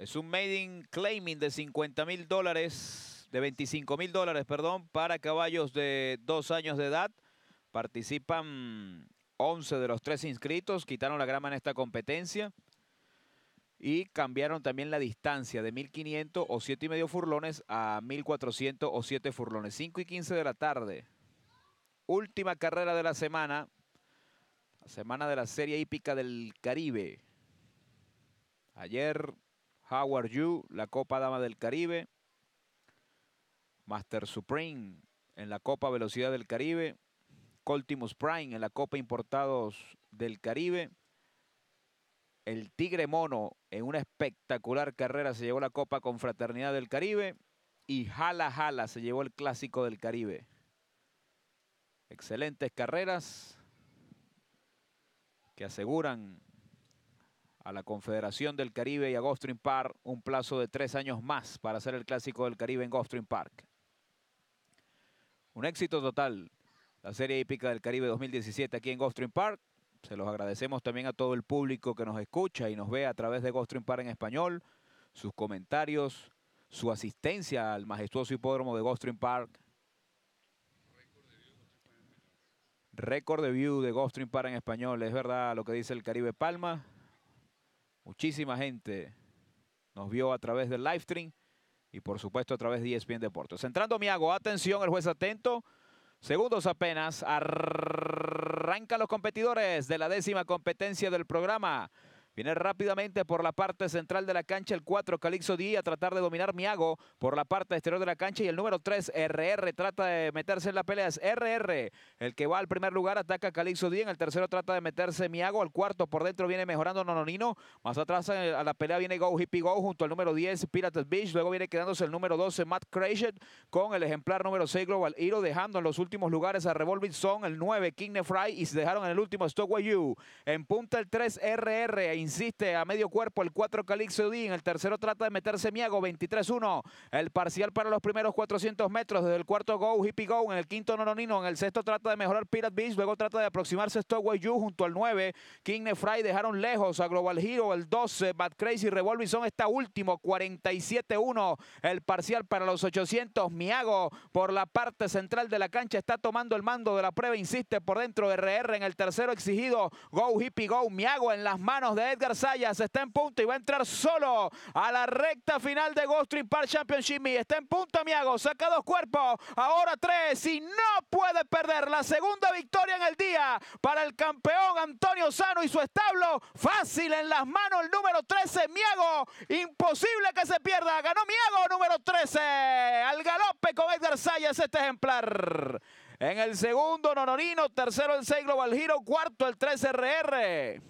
Es un in claiming de 50 mil dólares, de 25 mil dólares, perdón, para caballos de dos años de edad. Participan 11 de los tres inscritos, quitaron la grama en esta competencia y cambiaron también la distancia de 1500 o 7 y medio furlones a 1400 o 7 furlones. 5 y 15 de la tarde. Última carrera de la semana. La semana de la Serie Hípica del Caribe. Ayer Howard You, la Copa Dama del Caribe. Master Supreme en la Copa Velocidad del Caribe. Coltimus Prime en la Copa Importados del Caribe. El Tigre Mono en una espectacular carrera se llevó la Copa Confraternidad del Caribe. Y Jala Jala se llevó el Clásico del Caribe. Excelentes carreras que aseguran a la Confederación del Caribe y a Gulfstream Park un plazo de tres años más para hacer el Clásico del Caribe en Gulfstream Park. Un éxito total, la Serie Hípica del Caribe 2017 aquí en Gulfstream Park. Se los agradecemos también a todo el público que nos escucha y nos ve a través de Gulfstream Park en español, sus comentarios, su asistencia al majestuoso hipódromo de Gulfstream Park. Récord de view de Gulfstream Park en español, es verdad lo que dice el Caribe Palma. Muchísima gente nos vio a través del live stream y por supuesto a través de ESPN Deportes. Entrando Miago, atención, el juez atento. Segundos apenas, arranca los competidores de la décima competencia del programa. Viene rápidamente por la parte central de la cancha el 4, Calixo Díaz, a tratar de dominar Miago por la parte exterior de la cancha. Y el número 3, RR, trata de meterse en la pelea. Es RR el que va al primer lugar, ataca Calixo Calixto En el tercero trata de meterse Miago. Al cuarto por dentro viene mejorando Nononino. Más atrás eh, a la pelea viene Go Hippie Go junto al número 10, Pirates Beach. Luego viene quedándose el número 12, Matt crazy con el ejemplar número 6, Global Hero, dejando en los últimos lugares a Revolving Son, el 9, King Fry y se dejaron en el último Stockway U. En punta el 3, RR. E insiste a medio cuerpo el 4 Calixto en El tercero trata de meterse Miago, 23-1. El parcial para los primeros 400 metros. Desde el cuarto Go, Hippie Go. En el quinto Nino. En el sexto trata de mejorar Pirate Beach. Luego trata de aproximarse Stoway You junto al 9. King Nefry dejaron lejos a Global Hero. El 12, Bad Crazy Revolving son esta último. 47-1. El parcial para los 800. Miago por la parte central de la cancha está tomando el mando de la prueba. Insiste por dentro. RR en el tercero exigido. Go, Hippie Go. Miago en las manos de Ed Garzallas está en punto y va a entrar solo a la recta final de Ghost Street Park Championship. Y está en punto Miago, saca dos cuerpos, ahora tres y no puede perder la segunda victoria en el día para el campeón Antonio Sano y su establo. Fácil en las manos el número 13, Miago. Imposible que se pierda. Ganó Miago número 13 al galope con Edgar Sayas este ejemplar. En el segundo, Nonorino. Tercero, el 6 Global Giro. Cuarto, el 3 RR.